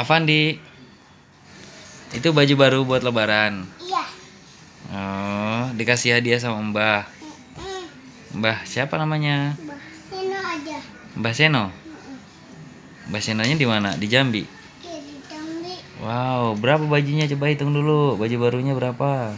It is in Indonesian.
Avandi itu baju baru buat lebaran iya oh dikasih hadiah sama mbah mbah siapa namanya mbah Seno aja mbah Seno mbah Senonya di mana iya, di Jambi Wow, berapa bajunya? Coba hitung dulu. Baju barunya berapa?